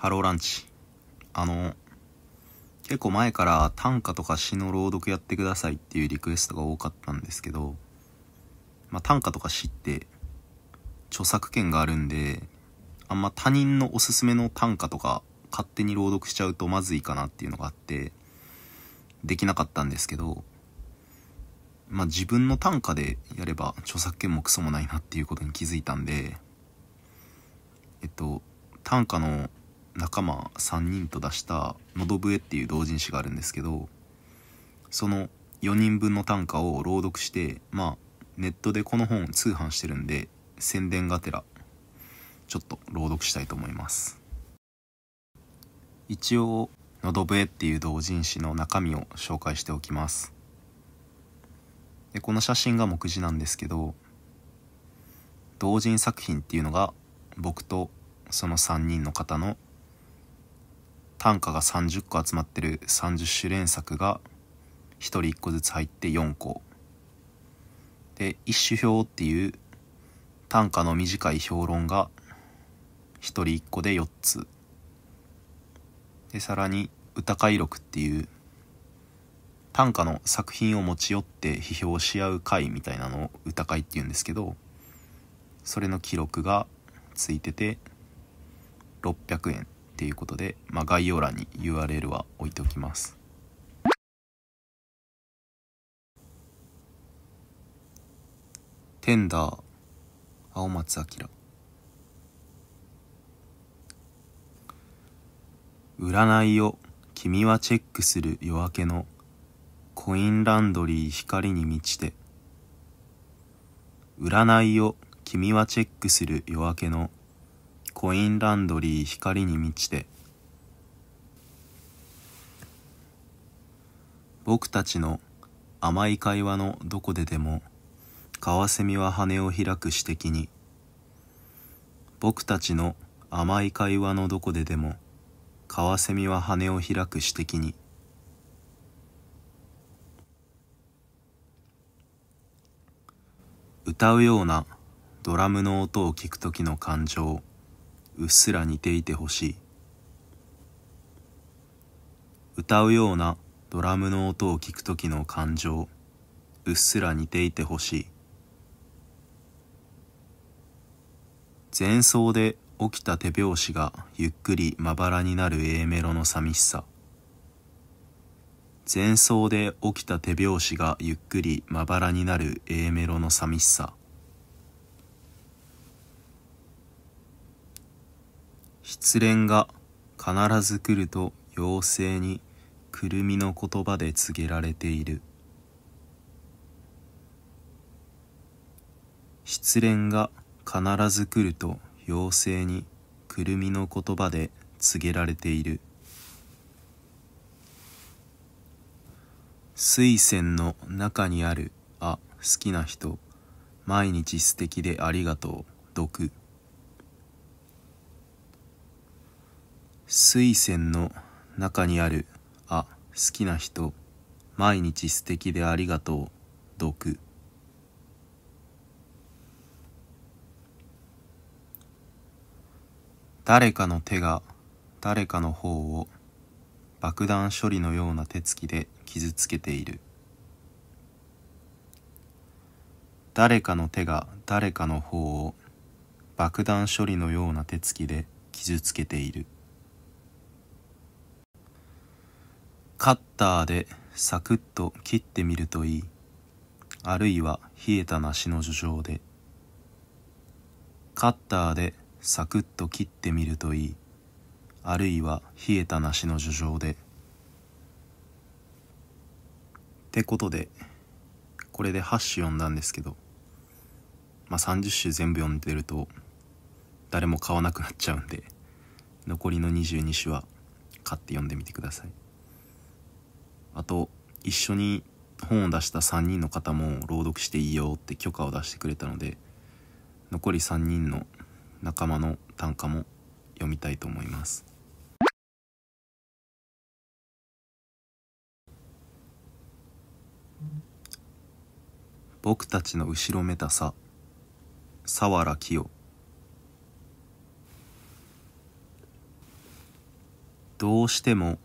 ハローランチ。あの、結構前から短歌とか詩の朗読やってくださいっていうリクエストが多かったんですけど、まあ、短歌とか詩って著作権があるんで、あんま他人のおすすめの短歌とか勝手に朗読しちゃうとまずいかなっていうのがあって、できなかったんですけど、まあ、自分の短歌でやれば著作権もクソもないなっていうことに気づいたんで、えっと、短歌の仲間3人と出した「のど笛」っていう同人誌があるんですけどその4人分の短歌を朗読してまあネットでこの本通販してるんで宣伝がてらちょっと朗読したいと思います一応「のど笛」っていう同人誌の中身を紹介しておきますでこの写真が目次なんですけど同人作品っていうのが僕とその3人の方の単価が30個集まってる30種連作が1人1個ずつ入って4個で一種表っていう単価の短い評論が1人1個で4つでさらに歌会録っていう短歌の作品を持ち寄って批評し合う会みたいなのを歌会っていうんですけどそれの記録がついてて600円っていうことで、まあ、概要欄に URL は置いておきます。テンダー青松明占いを君はチェックする夜明けのコインランドリー光に満ちて占いを君はチェックする夜明けのコインランドリー光に満ちて僕たちの甘い会話のどこででもカワセミは羽を開く指摘に僕たちの甘い会話のどこででもカワセミは羽を開く指摘に歌うようなドラムの音を聞く時の感情うっすら似ていてほしい歌うようなドラムの音を聞く時の感情うっすら似ていてほしい前奏で起きた手拍子がゆっくりまばらになる A メロの寂しさ前奏で起きた手拍子がゆっくりまばらになる A メロの寂しさ失恋が必ず来ると妖精にくるみの言葉で告げられている失恋が必ず来ると妖精にくるみの言葉で告げられている水仙の中にあるあ好きな人毎日素敵でありがとう毒水仙の中にある「あ好きな人毎日素敵でありがとう」毒誰かの手が誰かの方を爆弾処理のような手つきで傷つけている誰かの手が誰かの方を爆弾処理のような手つきで傷つけている。カッターでサクッと切ってみるといいあるいは冷えた梨の樹上でカッターでサクッと切ってみるといいあるいは冷えた梨の樹上でってことでこれで8首読んだんですけどまあ30首全部読んでると誰も買わなくなっちゃうんで残りの22首は買って読んでみてください。あと一緒に本を出した3人の方も朗読していいよって許可を出してくれたので残り3人の仲間の短歌も読みたいと思います僕たちの後ろめたさ佐原清どうしても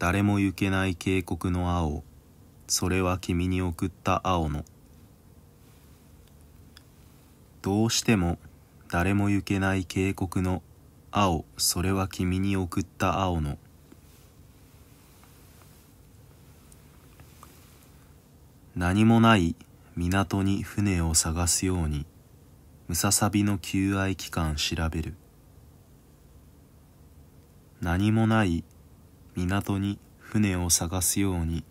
誰も行けない渓谷の青それは君に送った青のどうしても誰も行けない渓谷の青それは君に送った青の何もない港に船を探すようにムササビの求愛期間調べる何もない港に船を探すように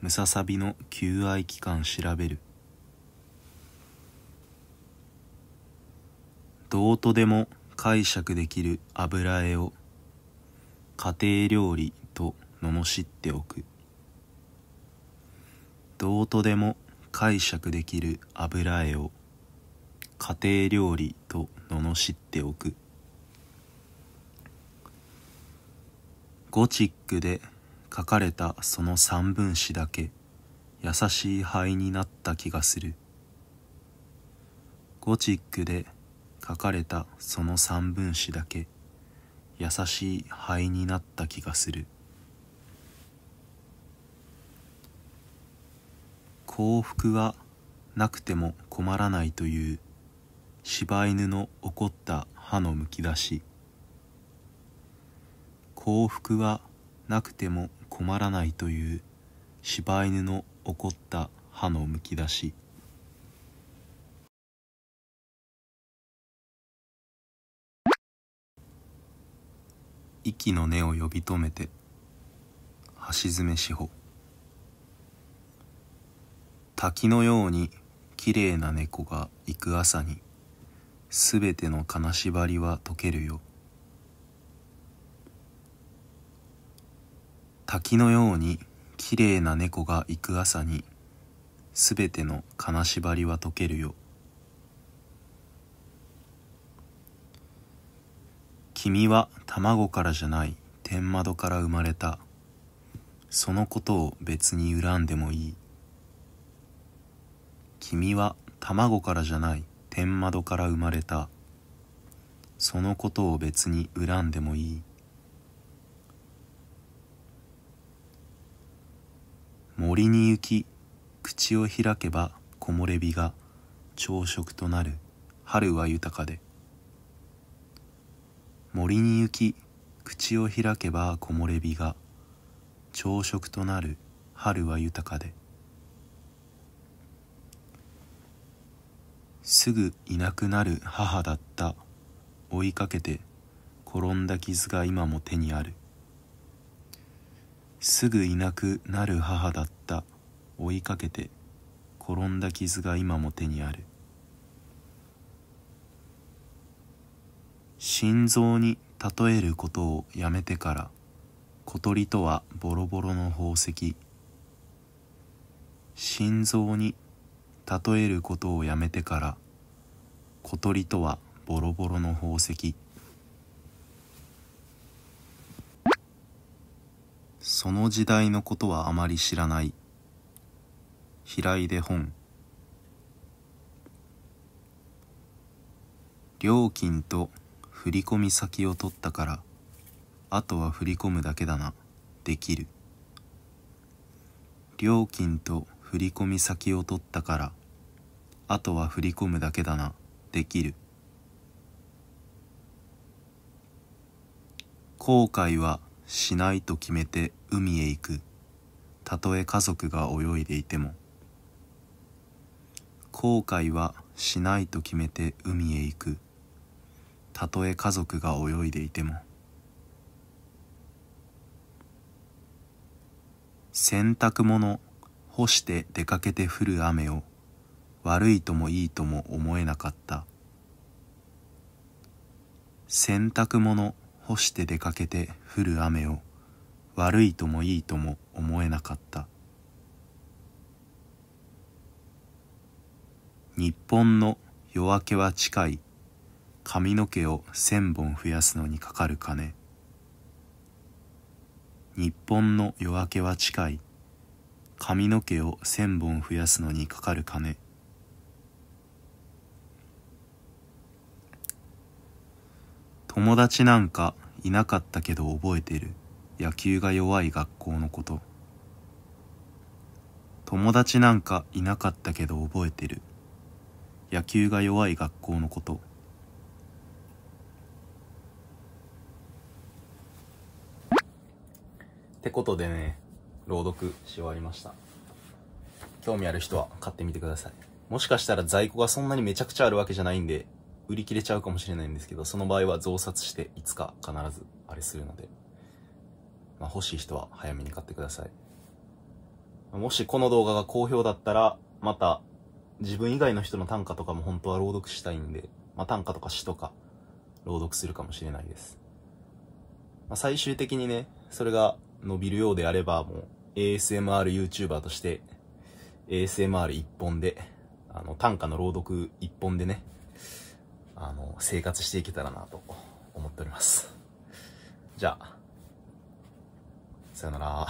ムササビの求愛期間調べるどうとでも解釈できる油絵を家庭料理と罵っておくどうとでも解釈できる油絵を家庭料理と罵っておくゴチックで書かれたその三分子だけ優しい灰になった気がするゴチックで書かれたその三分子だけ優しい灰になった気がする幸福はなくても困らないという柴犬の怒った歯のむき出し幸福はなくても困らないという柴犬の怒った歯のむき出し息の根を呼び止めて橋爪志保滝のようにきれいな猫が行く朝にすべての金縛りは解けるよ滝のようにきれいな猫が行く朝にすべての金縛りは解けるよ君は卵からじゃない天窓から生まれたそのことを別に恨んでもいい君は卵からじゃない天窓から生まれたそのことを別に恨んでもいい森に行き口を開けば木漏れ日が朝食となる春は豊かで森に行き口を開けば木漏れ日が朝食となる春は豊かですぐいなくなる母だった追いかけて転んだ傷が今も手にあるすぐいなくなる母だった追いかけて転んだ傷が今も手にある心臓に例えることをやめてから小鳥とはボロボロの宝石心臓に例えることをやめてから小鳥とはボロボロの宝石その時代のことはあまり知らない平井で本料金と振込先を取ったからあとは振り込むだけだなできる料金と振込先を取ったからあとは振り込むだけだなできる後悔はしないと決めて海へ行くたとえ家族が泳いでいても後悔はしないと決めて海へ行くたとえ家族が泳いでいても洗濯物干して出かけて降る雨を悪いともいいとも思えなかった洗濯物干して出かけて降る雨を悪いともいいとも思えなかった日本の夜明けは近い髪の毛を千本増やすのにかかる金日本の夜明けは近い髪の毛を千本増やすのにかかる金友達なんかいなかったけど覚えてる野球が弱い学校のこと友達なんかいなかったけど覚えてる野球が弱い学校のことってことでね朗読し終わりました興味ある人は買ってみてくださいもしかしたら在庫がそんなにめちゃくちゃあるわけじゃないんで売り切れちゃうかもしれないんですけど、その場合は増刷していつか必ずあれするので、まあ、欲しい人は早めに買ってください。もしこの動画が好評だったら、また自分以外の人の短歌とかも本当は朗読したいんで、まあ、短歌とか詩とか朗読するかもしれないです。まあ、最終的にね、それが伸びるようであれば、もう ASMRYouTuber として、ASMR 一本で、あの、短歌の朗読一本でね、あの、生活していけたらなと思っております。じゃあ、さよなら。